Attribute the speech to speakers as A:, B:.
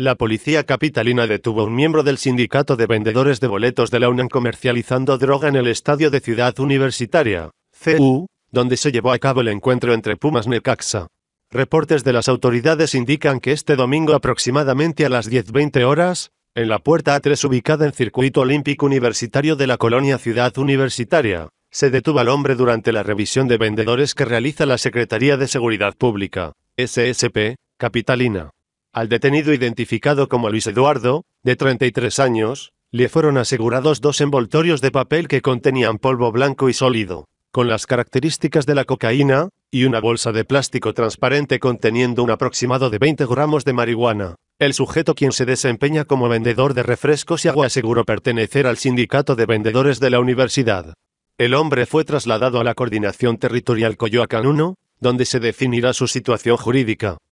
A: La policía capitalina detuvo a un miembro del sindicato de vendedores de boletos de la UNAM comercializando droga en el estadio de Ciudad Universitaria, CU, donde se llevó a cabo el encuentro entre Pumas Necaxa. Reportes de las autoridades indican que este domingo aproximadamente a las 10.20 horas, en la puerta A3 ubicada en Circuito Olímpico Universitario de la colonia Ciudad Universitaria, se detuvo al hombre durante la revisión de vendedores que realiza la Secretaría de Seguridad Pública, SSP, Capitalina. Al detenido identificado como Luis Eduardo, de 33 años, le fueron asegurados dos envoltorios de papel que contenían polvo blanco y sólido, con las características de la cocaína, y una bolsa de plástico transparente conteniendo un aproximado de 20 gramos de marihuana. El sujeto quien se desempeña como vendedor de refrescos y agua aseguró pertenecer al sindicato de vendedores de la universidad. El hombre fue trasladado a la Coordinación Territorial Coyoacán 1, donde se definirá su situación jurídica.